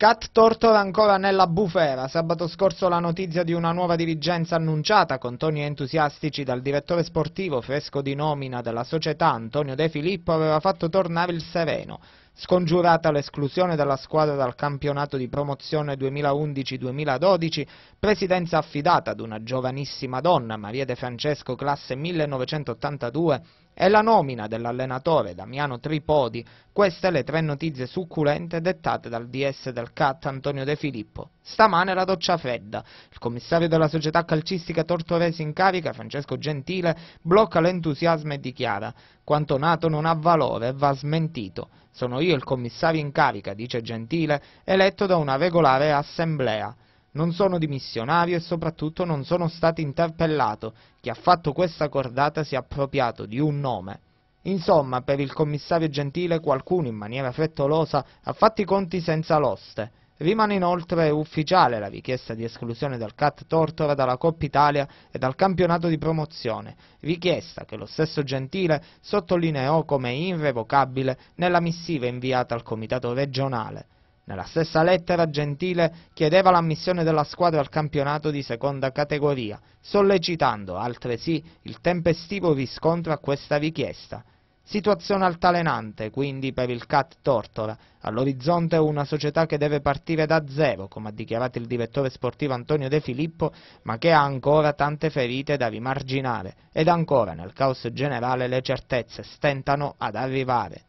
Cat Tortora ancora nella bufera. Sabato scorso la notizia di una nuova dirigenza annunciata con toni entusiastici dal direttore sportivo fresco di nomina della società Antonio De Filippo aveva fatto tornare il sereno. Scongiurata l'esclusione della squadra dal campionato di promozione 2011-2012, presidenza affidata ad una giovanissima donna, Maria De Francesco, classe 1982, e la nomina dell'allenatore Damiano Tripodi, queste le tre notizie succulente dettate dal DS del CAT Antonio De Filippo. Stamane la doccia fredda. Il commissario della società calcistica Tortoresi in carica, Francesco Gentile, blocca l'entusiasmo e dichiara «Quanto nato non ha valore e va smentito. Sono io il commissario in carica», dice Gentile, eletto da una regolare assemblea. Non sono dimissionario e soprattutto non sono stato interpellato. Chi ha fatto questa cordata si è appropriato di un nome. Insomma, per il commissario Gentile qualcuno in maniera frettolosa ha fatto i conti senza l'oste. Rimane inoltre ufficiale la richiesta di esclusione del Cat Tortora dalla Coppa Italia e dal campionato di promozione, richiesta che lo stesso Gentile sottolineò come irrevocabile nella missiva inviata al comitato regionale. Nella stessa lettera Gentile chiedeva l'ammissione della squadra al campionato di seconda categoria, sollecitando altresì il tempestivo riscontro a questa richiesta. Situazione altalenante quindi per il CAT Tortola, all'orizzonte una società che deve partire da zero, come ha dichiarato il direttore sportivo Antonio De Filippo, ma che ha ancora tante ferite da rimarginare ed ancora nel caos generale le certezze stentano ad arrivare.